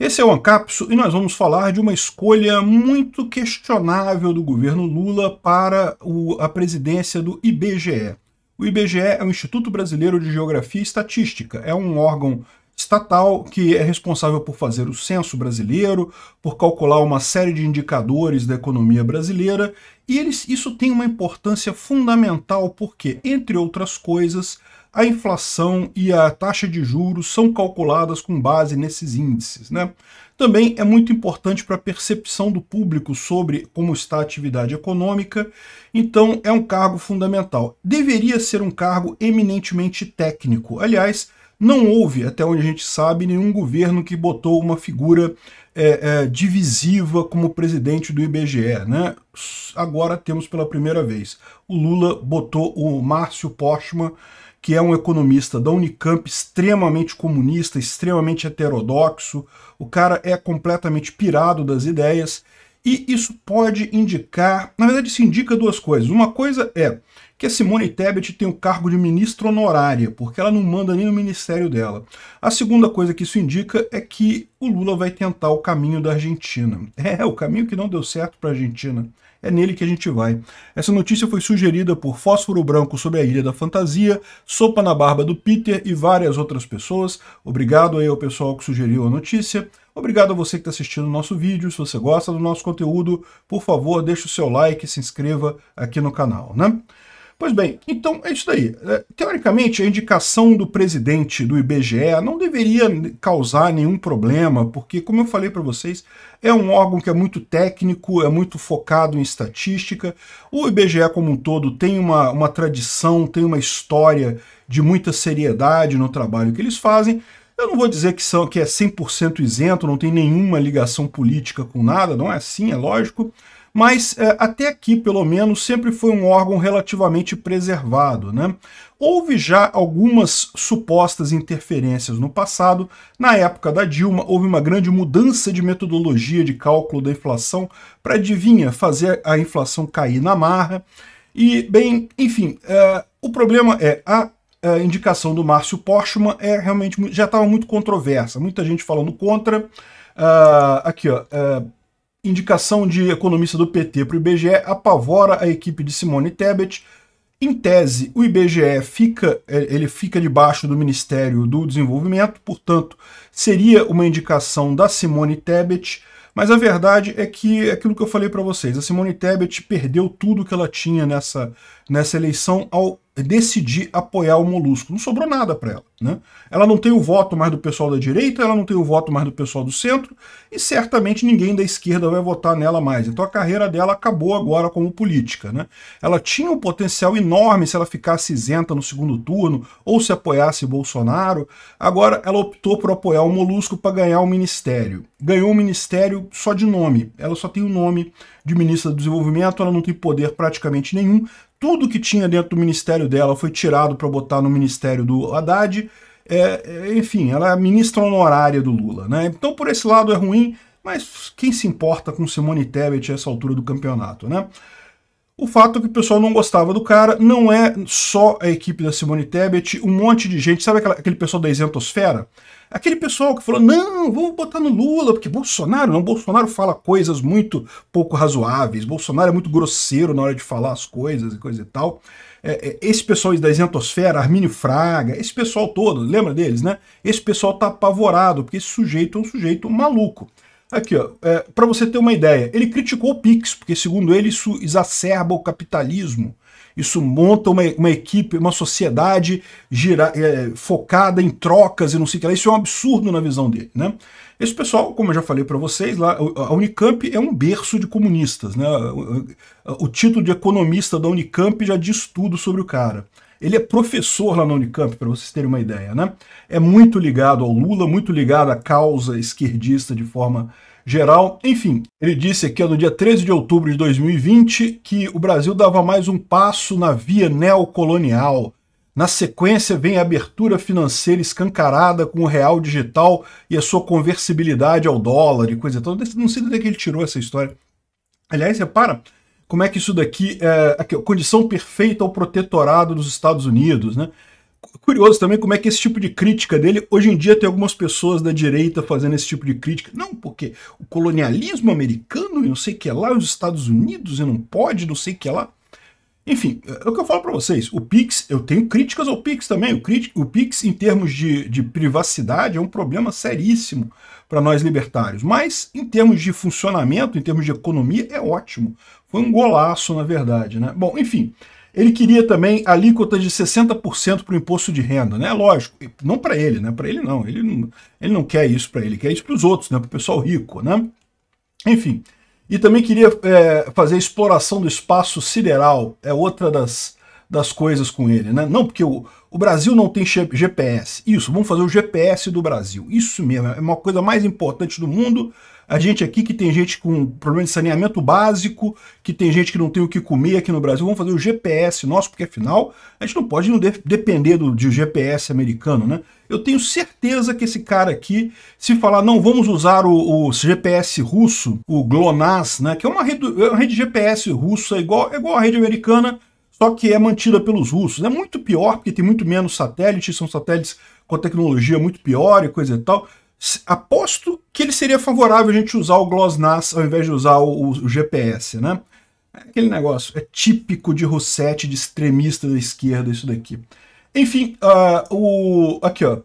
Esse é o Ancapso e nós vamos falar de uma escolha muito questionável do governo Lula para a presidência do IBGE. O IBGE é o Instituto Brasileiro de Geografia e Estatística, é um órgão estatal que é responsável por fazer o censo brasileiro, por calcular uma série de indicadores da economia brasileira, e eles, isso tem uma importância fundamental porque, entre outras coisas, a inflação e a taxa de juros são calculadas com base nesses índices. Né? Também é muito importante para a percepção do público sobre como está a atividade econômica, então é um cargo fundamental. Deveria ser um cargo eminentemente técnico. Aliás, não houve, até onde a gente sabe, nenhum governo que botou uma figura é, é, divisiva como presidente do IBGE. Né? Agora temos pela primeira vez. O Lula botou o Márcio Postman que é um economista da Unicamp extremamente comunista, extremamente heterodoxo. O cara é completamente pirado das ideias. E isso pode indicar, na verdade, isso indica duas coisas. Uma coisa é que a Simone Tebet tem o cargo de ministra honorária, porque ela não manda nem no ministério dela. A segunda coisa que isso indica é que o Lula vai tentar o caminho da Argentina. É, o caminho que não deu certo para a Argentina é nele que a gente vai. Essa notícia foi sugerida por Fósforo Branco sobre a Ilha da Fantasia, Sopa na Barba do Peter e várias outras pessoas. Obrigado aí ao pessoal que sugeriu a notícia. Obrigado a você que está assistindo o nosso vídeo. Se você gosta do nosso conteúdo, por favor, deixe o seu like e se inscreva aqui no canal, né? Pois bem, então é isso daí. É, teoricamente, a indicação do presidente do IBGE não deveria causar nenhum problema, porque, como eu falei para vocês, é um órgão que é muito técnico, é muito focado em estatística. O IBGE, como um todo, tem uma, uma tradição, tem uma história de muita seriedade no trabalho que eles fazem, eu não vou dizer que são que é 100% isento, não tem nenhuma ligação política com nada, não é assim, é lógico, mas é, até aqui, pelo menos, sempre foi um órgão relativamente preservado. Né? Houve já algumas supostas interferências no passado. Na época da Dilma, houve uma grande mudança de metodologia de cálculo da inflação para, adivinha, fazer a inflação cair na marra. E, bem, enfim, é, o problema é a é, a indicação do Márcio Postman é realmente já estava muito controversa, muita gente falando contra. Uh, aqui, ó. Uh, indicação de economista do PT para o IBGE apavora a equipe de Simone Tebet. Em tese, o IBGE fica, é, ele fica debaixo do Ministério do Desenvolvimento, portanto, seria uma indicação da Simone Tebet. Mas a verdade é que aquilo que eu falei para vocês, a Simone Tebet perdeu tudo que ela tinha nessa, nessa eleição ao decidir apoiar o Molusco. Não sobrou nada para ela. Né? Ela não tem o voto mais do pessoal da direita, ela não tem o voto mais do pessoal do centro, e certamente ninguém da esquerda vai votar nela mais. Então a carreira dela acabou agora como política. Né? Ela tinha um potencial enorme se ela ficasse isenta no segundo turno ou se apoiasse Bolsonaro. Agora ela optou por apoiar o Molusco para ganhar o ministério. Ganhou o ministério só de nome, ela só tem o nome de ministra do desenvolvimento, ela não tem poder praticamente nenhum, tudo que tinha dentro do ministério dela foi tirado para botar no ministério do Haddad, é, é, enfim, ela é ministra honorária do Lula. Né? Então, por esse lado, é ruim, mas quem se importa com Simone Tebet a essa altura do campeonato? Né? O fato é que o pessoal não gostava do cara, não é só a equipe da Simone Tebet, um monte de gente, sabe aquela, aquele pessoal da isentosfera? Aquele pessoal que falou, não, vamos botar no Lula, porque Bolsonaro não, Bolsonaro fala coisas muito pouco razoáveis, Bolsonaro é muito grosseiro na hora de falar as coisas e coisa e tal. É, é, esse pessoal da isentosfera, Armínio Fraga, esse pessoal todo, lembra deles, né? Esse pessoal tá apavorado, porque esse sujeito é um sujeito maluco. Aqui, ó, é, para você ter uma ideia, ele criticou o Pix, porque segundo ele isso exacerba o capitalismo, isso monta uma, uma equipe, uma sociedade gira, é, focada em trocas e não sei o que lá. Isso é um absurdo na visão dele, né? Esse pessoal, como eu já falei para vocês, lá, a Unicamp é um berço de comunistas, né? O, o, o título de economista da Unicamp já diz tudo sobre o cara. Ele é professor lá na Unicamp, para vocês terem uma ideia, né? É muito ligado ao Lula, muito ligado à causa esquerdista de forma geral. Enfim, ele disse aqui no dia 13 de outubro de 2020 que o Brasil dava mais um passo na via neocolonial. Na sequência vem a abertura financeira escancarada com o real digital e a sua conversibilidade ao dólar e coisa tal. Não sei de onde é que ele tirou essa história. Aliás, repara, como é que isso daqui é a condição perfeita ao protetorado dos Estados Unidos, né? Curioso também como é que esse tipo de crítica dele, hoje em dia tem algumas pessoas da direita fazendo esse tipo de crítica. Não, porque o colonialismo americano e não sei o que é lá, os Estados Unidos e não pode, não sei o que é lá. Enfim, é, é o que eu falo para vocês. O Pix, eu tenho críticas ao Pix também. O, o Pix, em termos de, de privacidade, é um problema seríssimo para nós libertários. Mas, em termos de funcionamento, em termos de economia, é ótimo. Foi um golaço, na verdade. Né? Bom, enfim. Ele queria também alíquota de 60% para o imposto de renda, né? Lógico, não para ele, né? Para ele não. Ele não, ele não quer isso para ele, quer isso para os outros, né? Para o pessoal rico, né? Enfim. E também queria é, fazer a exploração do espaço sideral, é outra das, das coisas com ele. Né? Não porque o, o Brasil não tem GPS. Isso, vamos fazer o GPS do Brasil. Isso mesmo, é uma coisa mais importante do mundo. A gente aqui que tem gente com problema de saneamento básico, que tem gente que não tem o que comer aqui no Brasil, vamos fazer o GPS nosso, porque afinal a gente não pode não de depender do, de GPS americano, né? Eu tenho certeza que esse cara aqui, se falar não vamos usar o, o GPS russo, o GLONASS, né? Que é uma rede, é uma rede GPS russa igual, é igual a rede americana, só que é mantida pelos russos. É muito pior, porque tem muito menos satélites, são satélites com a tecnologia muito pior e coisa e tal. Aposto que ele seria favorável a gente usar o GLONASS ao invés de usar o, o GPS, né? É aquele negócio, é típico de Rossetti, de extremista da esquerda, isso daqui. Enfim, uh, o, aqui ó,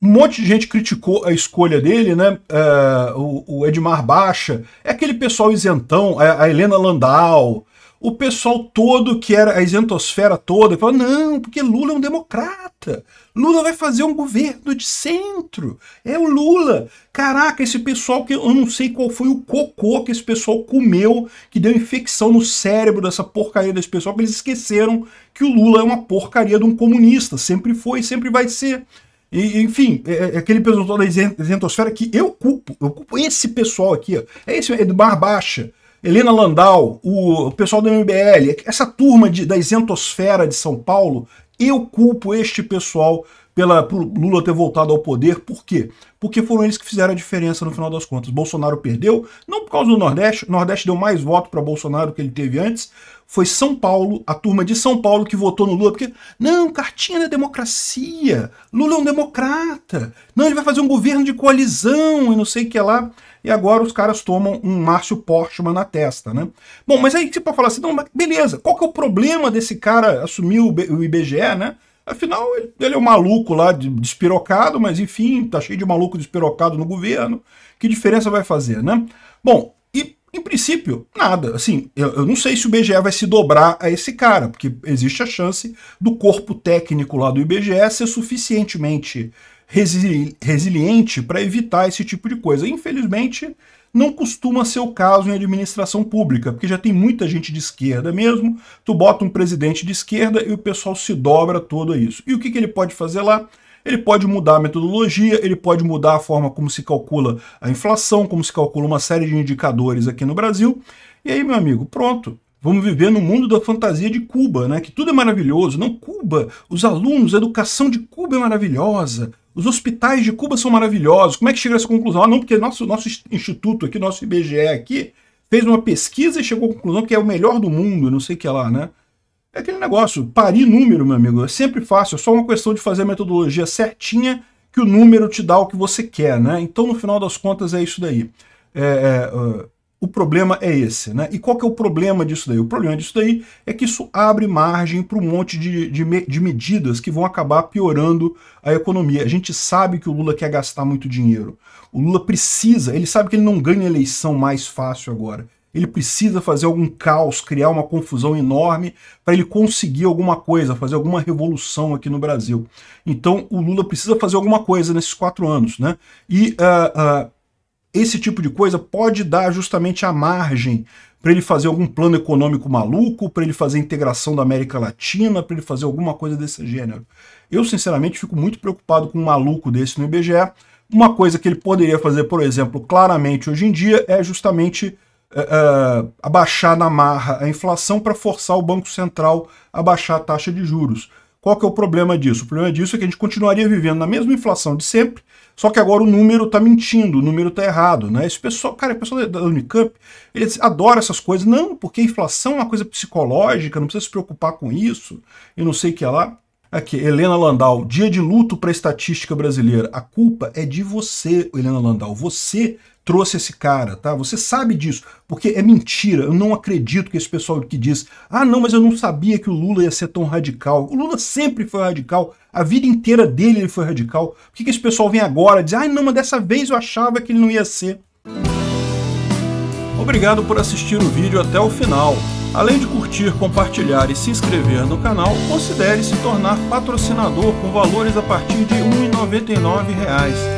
um monte de gente criticou a escolha dele, né? Uh, o, o, Edmar Baixa, é aquele pessoal isentão, a, é a Helena Landau, o pessoal todo que era a isentosfera toda falou: não, porque Lula é um democrata. Lula vai fazer um governo de centro. É o Lula. Caraca, esse pessoal que eu não sei qual foi o cocô que esse pessoal comeu, que deu infecção no cérebro dessa porcaria desse pessoal, porque eles esqueceram que o Lula é uma porcaria de um comunista. Sempre foi, sempre vai ser. E, enfim, é, é, é aquele pessoal da isentosfera que eu culpo, eu culpo esse pessoal aqui, ó. É esse, é do Barbaixa Baixa. Helena Landau, o pessoal do MBL, essa turma de, da isentosfera de São Paulo, eu culpo este pessoal pela, Lula ter voltado ao poder. Por quê? Porque foram eles que fizeram a diferença no final das contas. Bolsonaro perdeu, não por causa do Nordeste, o Nordeste deu mais voto para Bolsonaro que ele teve antes. Foi São Paulo, a turma de São Paulo que votou no Lula, porque, não, cartinha da democracia, Lula é um democrata, não, ele vai fazer um governo de coalizão e não sei o que lá e agora os caras tomam um Márcio Portman na testa, né? Bom, mas aí pode falar assim, não, beleza, qual que é o problema desse cara assumir o IBGE, né? Afinal, ele é um maluco lá, despirocado, mas enfim, tá cheio de maluco despirocado no governo. Que diferença vai fazer, né? Bom, e em princípio, nada. Assim, eu, eu, não sei se o IBGE vai se dobrar a esse cara, porque existe a chance do corpo técnico lá do IBGE ser suficientemente resiliente para evitar esse tipo de coisa. Infelizmente, não costuma ser o caso em administração pública, porque já tem muita gente de esquerda mesmo. Tu bota um presidente de esquerda e o pessoal se dobra todo isso. E o que, que ele pode fazer lá? Ele pode mudar a metodologia, ele pode mudar a forma como se calcula a inflação, como se calcula uma série de indicadores aqui no Brasil. E aí, meu amigo, pronto. Vamos viver no mundo da fantasia de Cuba, né? Que tudo é maravilhoso. Não, Cuba, os alunos, a educação de Cuba é maravilhosa. Os hospitais de Cuba são maravilhosos. Como é que chega a essa conclusão? Ah, não, porque nosso, nosso instituto aqui, nosso IBGE aqui, fez uma pesquisa e chegou à conclusão que é o melhor do mundo, não sei o que lá, né? É aquele negócio, parir número, meu amigo, é sempre fácil, é só uma questão de fazer a metodologia certinha que o número te dá o que você quer, né? Então, no final das contas, é isso daí. É, é, ah, o problema é esse, né? E qual que é o problema disso daí? O problema disso daí é que isso abre margem para um monte de, de, de, medidas que vão acabar piorando a economia. A gente sabe que o Lula quer gastar muito dinheiro. O Lula precisa, ele sabe que ele não ganha eleição mais fácil agora. Ele precisa fazer algum caos, criar uma confusão enorme para ele conseguir alguma coisa, fazer alguma revolução aqui no Brasil. Então o Lula precisa fazer alguma coisa nesses quatro anos, né? E uh, uh esse tipo de coisa pode dar justamente a margem para ele fazer algum plano econômico maluco, para ele fazer integração da América Latina, para ele fazer alguma coisa desse gênero. Eu, sinceramente, fico muito preocupado com um maluco desse no IBGE. Uma coisa que ele poderia fazer, por exemplo, claramente hoje em dia, é justamente eh, eh, abaixar na marra a inflação para forçar o Banco Central a baixar a taxa de juros. Qual que é o problema disso? O problema disso é que a gente continuaria vivendo na mesma inflação de sempre, só que agora o número está mentindo, o número está errado, né? Esse pessoal, cara, o pessoal da Unicamp, eles adoram essas coisas. Não, porque a inflação é uma coisa psicológica, não precisa se preocupar com isso, e não sei o que é lá. Aqui, Helena Landau, dia de luto para a estatística brasileira. A culpa é de você, Helena Landau. Você trouxe esse cara, tá? Você sabe disso, porque é mentira. Eu não acredito que esse pessoal que diz: "Ah, não, mas eu não sabia que o Lula ia ser tão radical". O Lula sempre foi radical, a vida inteira dele ele foi radical. Por que, que esse pessoal vem agora dizer: "Ah, não, mas dessa vez eu achava que ele não ia ser"? Obrigado por assistir o vídeo até o final. Além de curtir, compartilhar e se inscrever no canal, considere se tornar patrocinador com valores a partir de R$ 1,99